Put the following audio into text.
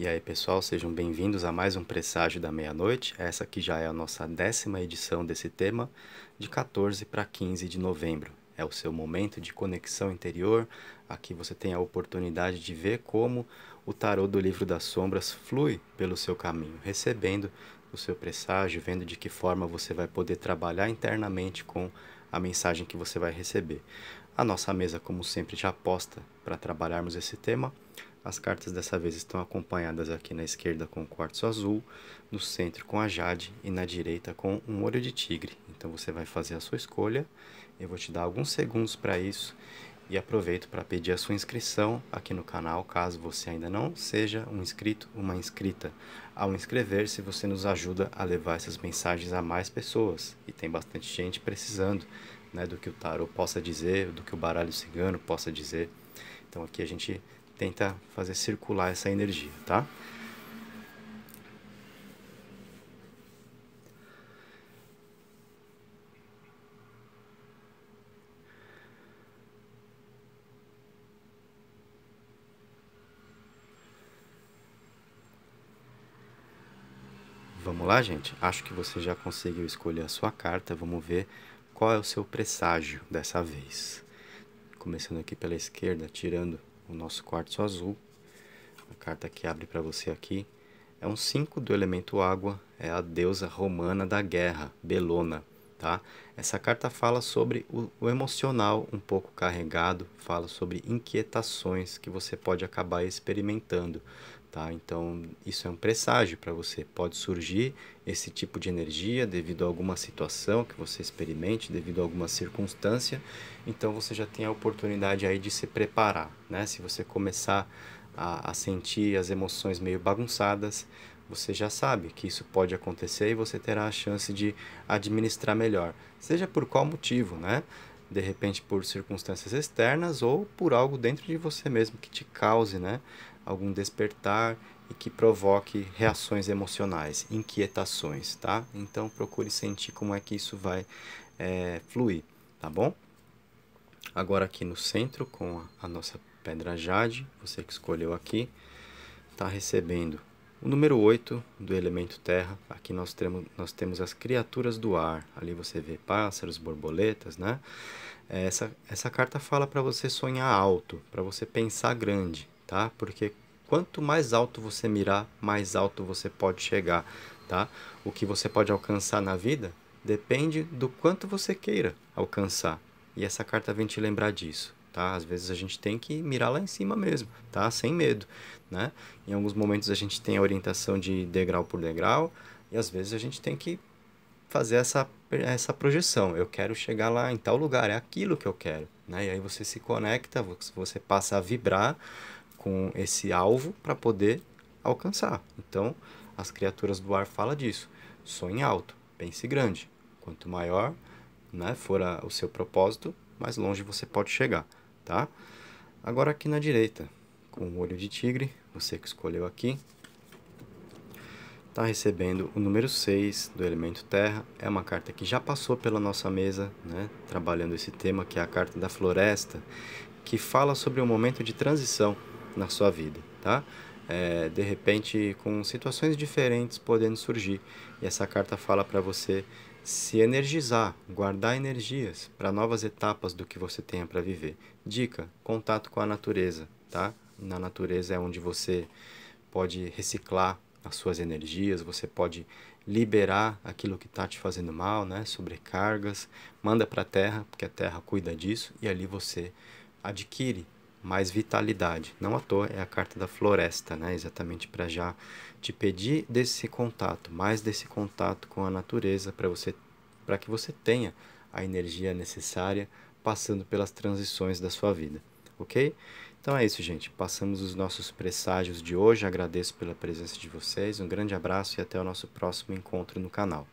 E aí pessoal, sejam bem-vindos a mais um Presságio da Meia-Noite. Essa aqui já é a nossa décima edição desse tema, de 14 para 15 de novembro. É o seu momento de conexão interior. Aqui você tem a oportunidade de ver como o tarô do livro das sombras flui pelo seu caminho, recebendo o seu presságio, vendo de que forma você vai poder trabalhar internamente com a mensagem que você vai receber. A nossa mesa, como sempre, já aposta para trabalharmos esse tema. As cartas dessa vez estão acompanhadas aqui na esquerda com o quartzo azul, no centro com a jade e na direita com um olho de tigre. Então você vai fazer a sua escolha, eu vou te dar alguns segundos para isso e aproveito para pedir a sua inscrição aqui no canal, caso você ainda não seja um inscrito, uma inscrita. Ao inscrever-se, você nos ajuda a levar essas mensagens a mais pessoas e tem bastante gente precisando né, do que o tarot possa dizer, do que o baralho cigano possa dizer. Então aqui a gente tenta fazer circular essa energia, tá? Vamos lá, gente? Acho que você já conseguiu escolher a sua carta. Vamos ver qual é o seu presságio dessa vez? Começando aqui pela esquerda, tirando o nosso quartzo azul. A carta que abre para você aqui é um 5 do elemento água, é a deusa romana da guerra, Belona tá? Essa carta fala sobre o, o emocional um pouco carregado, fala sobre inquietações que você pode acabar experimentando, tá? Então, isso é um presságio para você. Pode surgir esse tipo de energia devido a alguma situação que você experimente, devido a alguma circunstância. Então, você já tem a oportunidade aí de se preparar, né? Se você começar a, a sentir as emoções meio bagunçadas, você já sabe que isso pode acontecer e você terá a chance de administrar melhor, seja por qual motivo, né? De repente por circunstâncias externas ou por algo dentro de você mesmo que te cause, né? Algum despertar e que provoque reações emocionais, inquietações, tá? Então procure sentir como é que isso vai é, fluir, tá bom? Agora aqui no centro com a nossa pedra jade, você que escolheu aqui, está recebendo o número 8 do elemento terra, aqui nós temos, nós temos as criaturas do ar. Ali você vê pássaros, borboletas, né? É, essa, essa carta fala para você sonhar alto, para você pensar grande, tá? Porque quanto mais alto você mirar, mais alto você pode chegar, tá? O que você pode alcançar na vida depende do quanto você queira alcançar. E essa carta vem te lembrar disso tá? Às vezes a gente tem que mirar lá em cima mesmo, tá? Sem medo, né? Em alguns momentos a gente tem a orientação de degrau por degrau e às vezes a gente tem que fazer essa, essa projeção. Eu quero chegar lá em tal lugar, é aquilo que eu quero, né? E aí você se conecta, você passa a vibrar com esse alvo para poder alcançar. Então, as criaturas do ar fala disso. Sonhe alto, pense grande. Quanto maior, né, for a, o seu propósito, mais longe você pode chegar tá? Agora aqui na direita, com o olho de tigre, você que escolheu aqui, está recebendo o número 6 do elemento terra. É uma carta que já passou pela nossa mesa, né? trabalhando esse tema, que é a carta da floresta, que fala sobre um momento de transição na sua vida, tá? É, de repente, com situações diferentes podendo surgir. E essa carta fala para você se energizar, guardar energias para novas etapas do que você tenha para viver. Dica: contato com a natureza, tá? Na natureza é onde você pode reciclar as suas energias, você pode liberar aquilo que está te fazendo mal, né? Sobrecargas, manda para a terra, porque a terra cuida disso e ali você adquire mais vitalidade. Não à toa é a carta da floresta, né? Exatamente para já te pedir desse contato, mais desse contato com a natureza para você para que você tenha a energia necessária passando pelas transições da sua vida, ok? Então é isso, gente. Passamos os nossos presságios de hoje. Agradeço pela presença de vocês. Um grande abraço e até o nosso próximo encontro no canal.